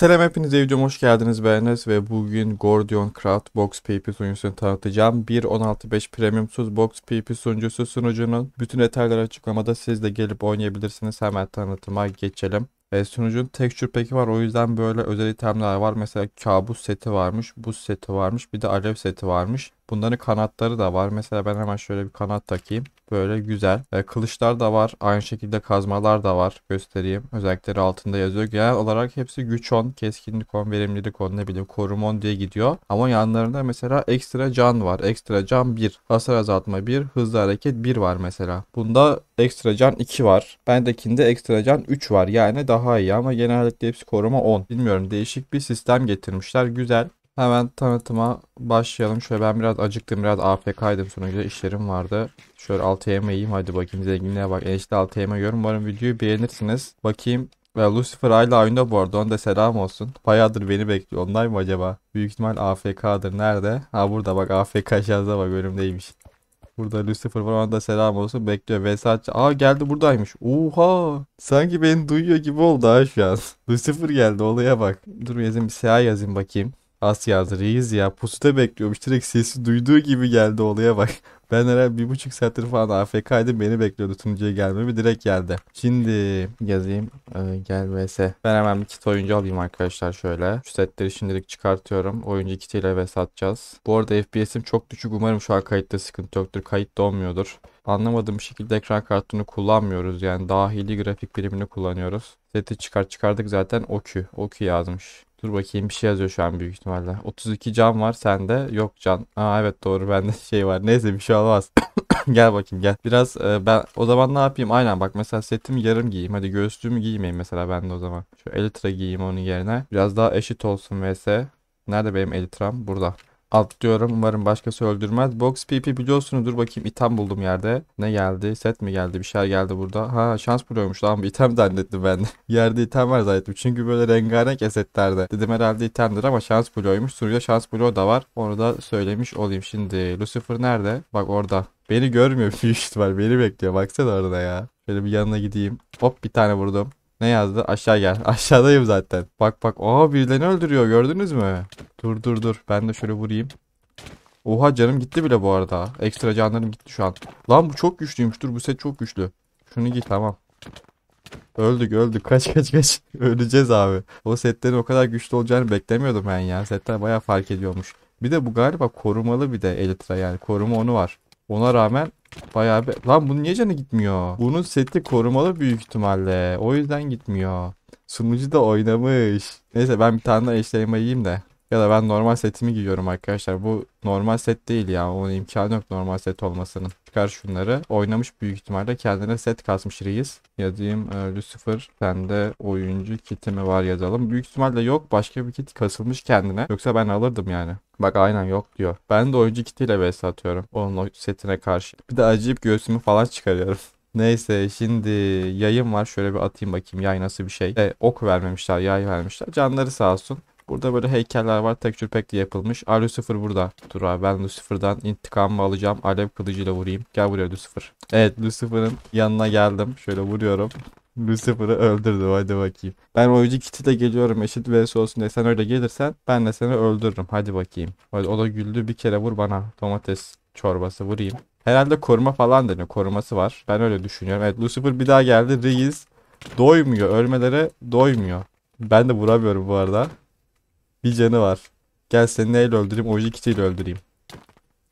Selam hepinize videoma hoş geldiniz ben ve bugün Gordion Craft Box PP sunucusunu tanıtacağım. 1.16.5 premiumsuz Box PP sunucusu sunucunun bütün detayları açıklamada siz de gelip oynayabilirsiniz. Hemen tanıtıma geçelim. E, sunucunun texture peki var o yüzden böyle özel itemler var. Mesela kabus seti varmış, buz seti varmış, bir de alev seti varmış. Bunların kanatları da var. Mesela ben hemen şöyle bir kanat takayım. Böyle güzel. E, kılıçlar da var. Aynı şekilde kazmalar da var. Göstereyim. Özellikleri altında yazıyor. Genel olarak hepsi güç 10, keskinlik 10, verimlilik 10 ne bileyim korum 10 diye gidiyor. Ama yanlarında mesela ekstra can var. Ekstra can 1. Hasar azaltma 1. Hızlı hareket 1 var mesela. Bunda ekstra can 2 var. Bendekinde ekstra can 3 var. Yani daha iyi ama genellikle hepsi koruma 10. Bilmiyorum değişik bir sistem getirmişler. Güzel. Hemen tanıtıma başlayalım. Şöyle ben biraz acıktım. Biraz AFK'ydım sonuçta işlerim vardı. Şöyle 6 yeme yiyeyim. Hadi bakayım zenginliğe bak. Enişte 6 yeme yiyorum. Umarım videoyu beğenirsiniz. Bakayım. Ve Lucifer hala oyunda bu arada. Ona da selam olsun. Bayağıdır beni bekliyor. Onlar mı acaba? Büyük ihtimal AFK'dır. Nerede? Ha burada bak. AFK şahsa bak. Önümdeymiş. Burada Lucifer var ona da selam olsun. Bekliyor. Vesatçı. Aa geldi buradaymış. Oha. Sanki beni duyuyor gibi oldu ha şu an. Lucifer geldi. Olaya bak. Dur yazayım. Bir SEA yazayım bakayım. Asya'da reis ya pusuda bekliyormuş. Direkt sesi duyduğu gibi geldi olaya bak. Ben herhalde bir buçuk saattir falan AFK'ydım. Beni bekliyordu Tuncay'a gelmemi. Direkt geldi. Şimdi yazayım. Ee, VS. Ben hemen bir kit oyuncu alayım arkadaşlar şöyle. Şu setleri şimdilik çıkartıyorum. Oyuncu kitiyle VS atacağız. Bu arada FPS'im çok düşük. Umarım şu an kayıtta sıkıntı yoktur. Kayıt donmuyordur. Anlamadığım bir şekilde ekran kartını kullanmıyoruz. Yani dahili grafik birimini kullanıyoruz. Seti çıkar çıkardık zaten OKÜ. OKÜ yazmış. Dur bakayım bir şey yazıyor şu an büyük ihtimalle. 32 can var sende. Yok can. Aa evet doğru bende şey var. Neyse bir şey olmaz. gel bakayım gel. Biraz e, ben o zaman ne yapayım? Aynen bak mesela setimi yarım giyeyim. Hadi göğüslüğümü giymeyeyim mesela ben de o zaman. Şu elitra giyeyim onun yerine. Biraz daha eşit olsun vs. Nerede benim elitram? Burada diyorum Umarım başkası öldürmez. Box PP biliyorsunuz. Dur bakayım item buldum yerde. Ne geldi? Set mi geldi? Bir şeyler geldi burada. Ha şans buluyormuş. lan bir item zannettim ben. yerde item var zannettim. Çünkü böyle rengarenk esetlerde. Dedim herhalde itemdir ama şans buluyormuş. Sunucuda şans buluyor da var. Onu da söylemiş olayım. Şimdi Lucifer nerede? Bak orada. Beni görmüyor bir ihtimal. Beni bekliyor. Baksana orada ya. Şöyle bir yanına gideyim. Hop bir tane vurdum. Ne yazdı? Aşağı gel. Aşağıdayım zaten. Bak bak. Oha birilerini öldürüyor. Gördünüz mü? Dur dur dur. Ben de şöyle vurayım. Oha canım gitti bile bu arada. Ekstra canlarım gitti şu an. Lan bu çok güçlüymüş. Dur bu set çok güçlü. Şunu git tamam. Öldük öldük. Kaç kaç kaç. Öleceğiz abi. O setlerin o kadar güçlü olacağını beklemiyordum ben ya. Setler baya fark ediyormuş. Bir de bu galiba korumalı bir de Elytra yani. Koruma onu var. Ona rağmen Bayağı bir... Lan bunun niye canı gitmiyor? Bunun seti korumalı büyük ihtimalle. O yüzden gitmiyor. Sunucu da oynamış. Neyse ben bir tane daha eşleme yiyeyim de. Ya da ben normal setimi giyiyorum arkadaşlar. Bu normal set değil ya. Onun imkanı yok normal set olmasının çıkar şunları. Oynamış büyük ihtimalle kendine set kasmış reis. Yazayım e, Lucifer sende oyuncu kiti mi var yazalım. Büyük ihtimalle yok başka bir kit kasılmış kendine. Yoksa ben alırdım yani. Bak aynen yok diyor. Ben de oyuncu kitiyle vs atıyorum. Onun o setine karşı. Bir de acayip göğsümü falan çıkarıyorum. Neyse şimdi yayım var şöyle bir atayım bakayım yay nasıl bir şey. E, ok vermemişler yay vermişler canları sağ olsun. Burada böyle heykeller var. Tek pek diye yapılmış. A Lucifer burada. Dur abi ben Lucifer'dan intikamımı alacağım. Alev kılıcıyla vurayım. Gel buraya Lucifer. Evet Lucifer'ın yanına geldim. Şöyle vuruyorum. Lucifer'ı öldürdü hadi bakayım. Ben oyuncu kitiyle geliyorum eşit vs olsun diye sen öyle gelirsen ben de seni öldürürüm hadi bakayım. o da güldü bir kere vur bana domates çorbası vurayım. Herhalde koruma falan deniyor koruması var ben öyle düşünüyorum. Evet Lucifer bir daha geldi reis doymuyor ölmelere doymuyor. Ben de vuramıyorum bu arada. Bir canı var. Gel seni neyle öldüreyim? Oji kitiyle öldüreyim.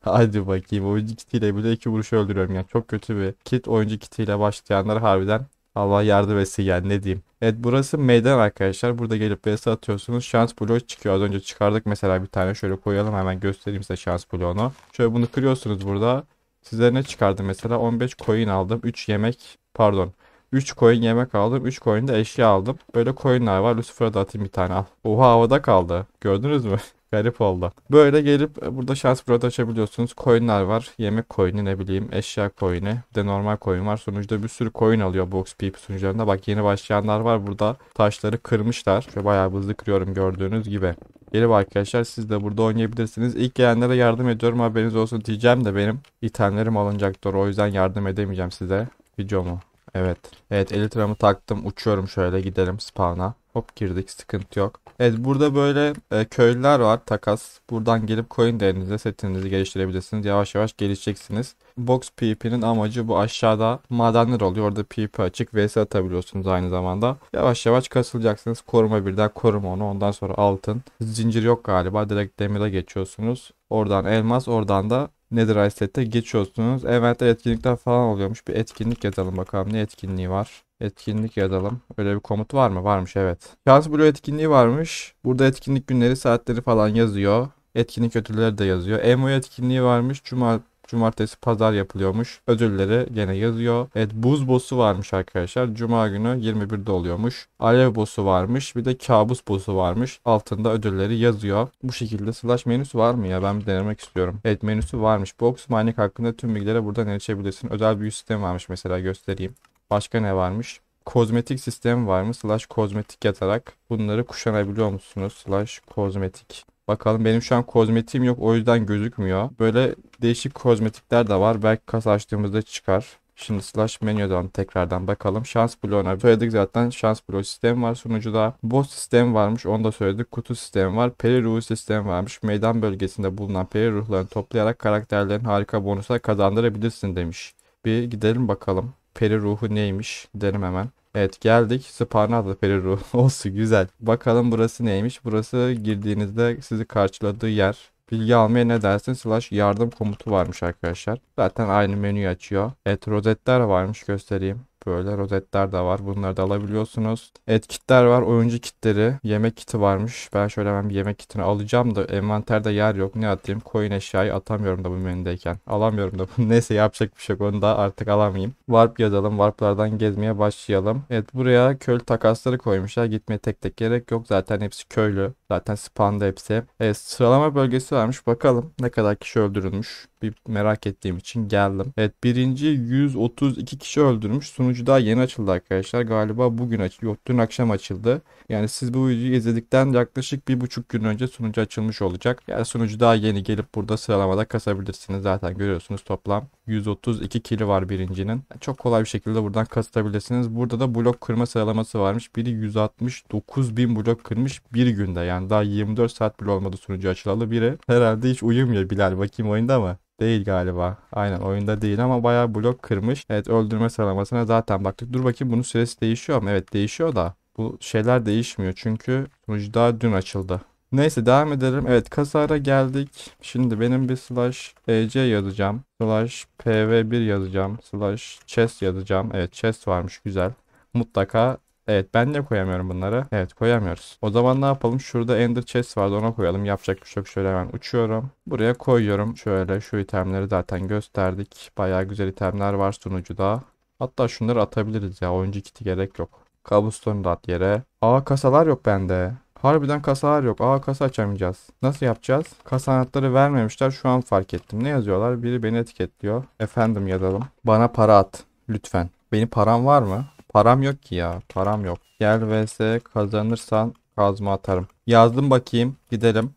Hadi bakayım oyuncu kitiyle bile iki vuruşu öldürüyorum yani çok kötü bir kit oyuncu kitiyle başlayanlar harbiden Allah yardım etsin yani ne diyeyim. Evet burası meydan arkadaşlar burada gelip vs atıyorsunuz şans bloğu çıkıyor az önce çıkardık mesela bir tane şöyle koyalım hemen göstereyim size şans bloğunu. Şöyle bunu kırıyorsunuz burada size ne çıkardım mesela 15 coin aldım 3 yemek pardon 3 coin yemek aldım. 3 coin de eşya aldım. Böyle coinler var. Lucifer'a da atayım bir tane al. Oha havada kaldı. Gördünüz mü? Garip oldu. Böyle gelip e, burada şans burada açabiliyorsunuz. Coinler var. Yemek coin'i ne bileyim. Eşya coin'i. Bir de normal coin var. Sonuçta bir sürü coin alıyor Box Peep sunucularında. Bak yeni başlayanlar var. Burada taşları kırmışlar. Şöyle bayağı hızlı kırıyorum gördüğünüz gibi. Gelip arkadaşlar siz de burada oynayabilirsiniz. İlk gelenlere yardım ediyorum haberiniz olsun diyeceğim de benim itemlerim alınacaktır. O yüzden yardım edemeyeceğim size. Videomu Evet. Evet elitramı taktım. Uçuyorum şöyle gidelim spawn'a. Hop girdik sıkıntı yok. Evet burada böyle e, köylüler var takas. Buradan gelip coin değerinize setinizi geliştirebilirsiniz. Yavaş yavaş gelişeceksiniz. Box PvP'nin amacı bu aşağıda madenler oluyor. Orada PvP açık vs atabiliyorsunuz aynı zamanda. Yavaş yavaş kasılacaksınız. Koruma birden koruma onu. Ondan sonra altın. Zincir yok galiba. Direkt demire geçiyorsunuz. Oradan elmas oradan da Nedir iSet'te geçiyorsunuz. Event'te etkinlikler falan oluyormuş. Bir etkinlik yazalım bakalım ne etkinliği var. Etkinlik yazalım. Öyle bir komut var mı? Varmış evet. Şans Blue etkinliği varmış. Burada etkinlik günleri saatleri falan yazıyor. Etkinlik ödülleri de yazıyor. Emo etkinliği varmış. Cuma Cumartesi pazar yapılıyormuş. Ödülleri gene yazıyor. Evet buz boss'u varmış arkadaşlar. Cuma günü 21'de oluyormuş. Alev boss'u varmış. Bir de kabus boss'u varmış. Altında ödülleri yazıyor. Bu şekilde slash menüsü var mı ya? Ben bir denemek istiyorum. Evet menüsü varmış. Box mining hakkında tüm bilgilere buradan erişebilirsin. Özel büyü sistemi varmış mesela göstereyim. Başka ne varmış? kozmetik sistem var mı? Slash kozmetik yatarak bunları kuşanabiliyor musunuz? Slash kozmetik. Bakalım benim şu an kozmetiğim yok o yüzden gözükmüyor. Böyle değişik kozmetikler de var. Belki kas açtığımızda çıkar. Şimdi slash menüden tekrardan bakalım. Şans bloğuna söyledik zaten. Şans bloğu sistemi var sunucuda. Boss sistemi varmış. Onu da söyledik. Kutu sistemi var. Peri ruhu sistemi varmış. Meydan bölgesinde bulunan peri ruhlarını toplayarak karakterlerin harika bonusa kazandırabilirsin demiş. Bir gidelim bakalım. Peri ruhu neymiş? Gidelim hemen. Evet geldik. Spawn'a da peri ruhu. Olsun güzel. Bakalım burası neymiş? Burası girdiğinizde sizi karşıladığı yer bilgi almaya ne dersin slash yardım komutu varmış arkadaşlar. Zaten aynı menüyü açıyor. Evet rozetler varmış göstereyim. Böyle rozetler de var. Bunları da alabiliyorsunuz. Et kitler var. Oyuncu kitleri. Yemek kiti varmış. Ben şöyle hemen bir yemek kitini alacağım da envanterde yer yok. Ne atayım? Coin eşyayı atamıyorum da bu menüdeyken. Alamıyorum da. Neyse yapacak bir şey yok. Onu da artık alamayayım. Warp yazalım. Warplardan gezmeye başlayalım. Evet buraya köylü takasları koymuşlar. Gitmeye tek tek gerek yok. Zaten hepsi köylü. Zaten spawn'da hepsi. Evet sıralama bölgesi varmış. Bakalım ne kadar kişi öldürülmüş bir merak ettiğim için geldim. Evet birinci 132 kişi öldürmüş. Sunucu daha yeni açıldı arkadaşlar. Galiba bugün açıldı. Yok dün akşam açıldı. Yani siz bu videoyu izledikten yaklaşık bir buçuk gün önce sunucu açılmış olacak. Yani sunucu daha yeni gelip burada sıralamada kasabilirsiniz. Zaten görüyorsunuz toplam 132 kili var birincinin. çok kolay bir şekilde buradan kasabilirsiniz. Burada da blok kırma sıralaması varmış. Biri 169 bin blok kırmış bir günde. Yani daha 24 saat bile olmadı sunucu açılalı biri. Herhalde hiç uyumuyor Bilal. Bakayım oyunda ama. Değil galiba. Aynen oyunda değil ama bayağı blok kırmış. Evet öldürme sıralamasına zaten baktık. Dur bakayım bunun süresi değişiyor mu? Evet değişiyor da. Bu şeyler değişmiyor çünkü sunucu daha dün açıldı. Neyse devam edelim. Evet kasara geldik. Şimdi benim bir slash ec yazacağım. Slash pv1 yazacağım. Slash chest yazacağım. Evet chest varmış güzel. Mutlaka Evet ben de koyamıyorum bunları. Evet koyamıyoruz. O zaman ne yapalım? Şurada ender chest vardı ona koyalım. Yapacak bir şey yok. Şöyle hemen uçuyorum. Buraya koyuyorum. Şöyle şu itemleri zaten gösterdik. Baya güzel itemler var sunucuda. Hatta şunları atabiliriz ya. Oyuncu kiti gerek yok. Kabustonu da at yere. Aa kasalar yok bende. Harbiden kasalar yok. Aa kasa açamayacağız. Nasıl yapacağız? Kasa anahtarı vermemişler. Şu an fark ettim. Ne yazıyorlar? Biri beni etiketliyor. Efendim yazalım. Bana para at. Lütfen. Benim param var mı? Param yok ki ya. Param yok. Gel vs kazanırsan kazma atarım. Yazdım bakayım. Gidelim.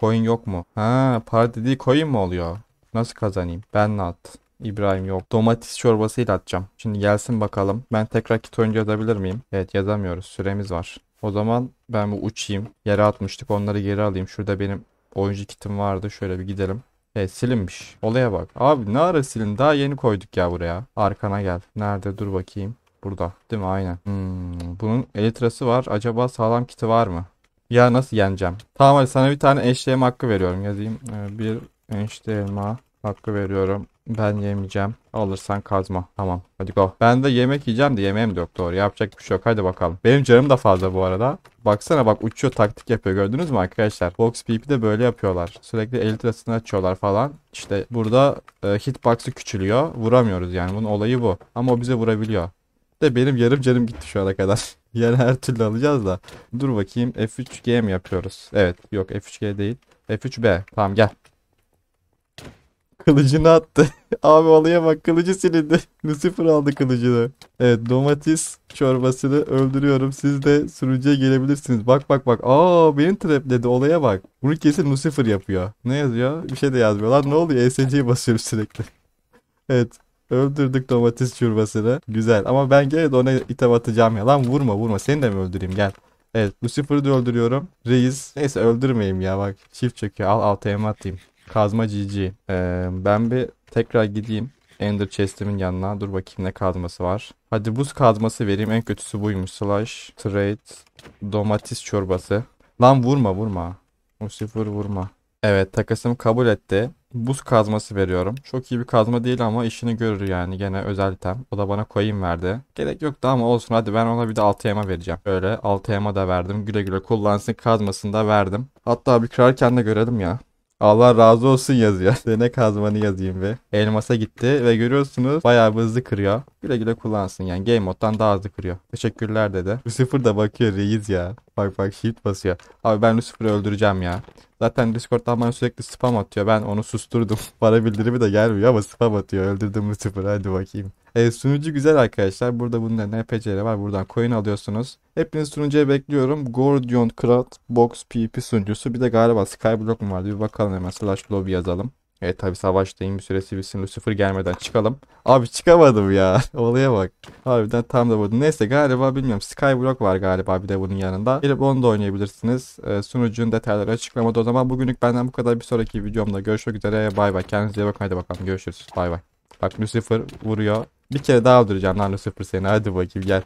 Coin yok mu? Ha para dediği coin mi oluyor? Nasıl kazanayım? Ben at. İbrahim yok. Domates çorbasıyla atacağım. Şimdi gelsin bakalım. Ben tekrar kit oyuncu yazabilir miyim? Evet yazamıyoruz. Süremiz var. O zaman ben bu uçayım. Yere atmıştık. Onları geri alayım. Şurada benim oyuncu kitim vardı. Şöyle bir gidelim. Evet silinmiş. Olaya bak. Abi ne ara silin? Daha yeni koyduk ya buraya. Arkana gel. Nerede? Dur bakayım. Burada. Değil mi? Aynen. Hmm. Bunun elitrası var. Acaba sağlam kiti var mı? Ya nasıl yeneceğim? Tamam hadi sana bir tane eşleğim hakkı veriyorum. Yazayım. Ee, bir eşleğime hakkı veriyorum. Ben yemeyeceğim. Alırsan kazma. Tamam. Hadi go. Ben de yemek yiyeceğim de yemeğim de yok. Doğru. Yapacak bir şey yok. Hadi bakalım. Benim canım da fazla bu arada. Baksana bak uçuyor taktik yapıyor. Gördünüz mü arkadaşlar? Box de böyle yapıyorlar. Sürekli elitrasını açıyorlar falan. İşte burada e, hitbox'ı küçülüyor. Vuramıyoruz yani. Bunun olayı bu. Ama o bize vurabiliyor. De benim yarım canım gitti şu ana kadar. Yani her türlü alacağız da. Dur bakayım F3G mi yapıyoruz? Evet yok F3G değil. F3B tamam gel. Kılıcını attı. Abi olaya bak kılıcı silindi. Lucifer aldı kılıcını. Evet domates çorbasını öldürüyorum. Siz de sürücüye gelebilirsiniz. Bak bak bak. Aa benim beni dedi. olaya bak. Bunu kesin Lucifer yapıyor. Ne yazıyor? Bir şey de yazmıyor. Lan ne oluyor? ESC'yi basıyorum sürekli. evet Öldürdük domates çorbasını. Güzel ama ben gene de ona ite atacağım ya. Lan vurma vurma seni de mi öldüreyim gel. Evet Lucifer'ı da öldürüyorum. Reis. Neyse öldürmeyeyim ya bak. Çift çöküyor. Al ATM atayım. Kazma GG. Ee, ben bir tekrar gideyim. Ender chest'imin yanına. Dur bakayım ne kazması var. Hadi buz kazması vereyim. En kötüsü buymuş. Slash. Trade. Domates çorbası. Lan vurma vurma. Lucifer vurma. Evet takasım kabul etti. Buz kazması veriyorum. Çok iyi bir kazma değil ama işini görür yani gene özel item. O da bana coin verdi. Gerek yoktu ama olsun hadi ben ona bir de 6 yama vereceğim. Böyle 6 yama da verdim. Güle güle kullansın kazmasını da verdim. Hatta bir kırarken de görelim ya. Allah razı olsun yazıyor. Dene kazmanı yazayım ve elmasa gitti ve görüyorsunuz bayağı bir hızlı kırıyor. Güle güle kullansın yani game moddan daha hızlı kırıyor. Teşekkürler dedi. Lucifer da bakıyor reis ya. Bak bak shield basıyor. Abi ben Lucifer'ı öldüreceğim ya. Zaten Discord'dan bana sürekli spam atıyor. Ben onu susturdum. Para bildirimi de gelmiyor ama spam atıyor. Öldürdüm Lucifer'ı hadi bakayım. E, sunucu güzel arkadaşlar. Burada bunun bunların NPC'leri var. Buradan coin alıyorsunuz. hepiniz sunucuya bekliyorum. Gordion, Krat, Box, PP sunucusu. Bir de galiba Skyblock mu vardı? Bir bakalım hemen. Slash lobby yazalım. Evet tabi savaştayım bir süresi bitsin Lucifer gelmeden çıkalım. Abi çıkamadım ya. Olaya bak. Harbiden tam da burada. Neyse galiba bilmiyorum Skyblock var galiba bir de bunun yanında. Gelip onu da oynayabilirsiniz. Ee, sunucunun detayları açıklamada o zaman. Bugünlük benden bu kadar. Bir sonraki videomda görüşmek üzere. Bay bay. Kendinize iyi bakın. Hadi bakalım görüşürüz. Bay bay. Bak Lucifer vuruyor. Bir kere daha öldüreceğim Nano Super seni. Hadi bakayım gel.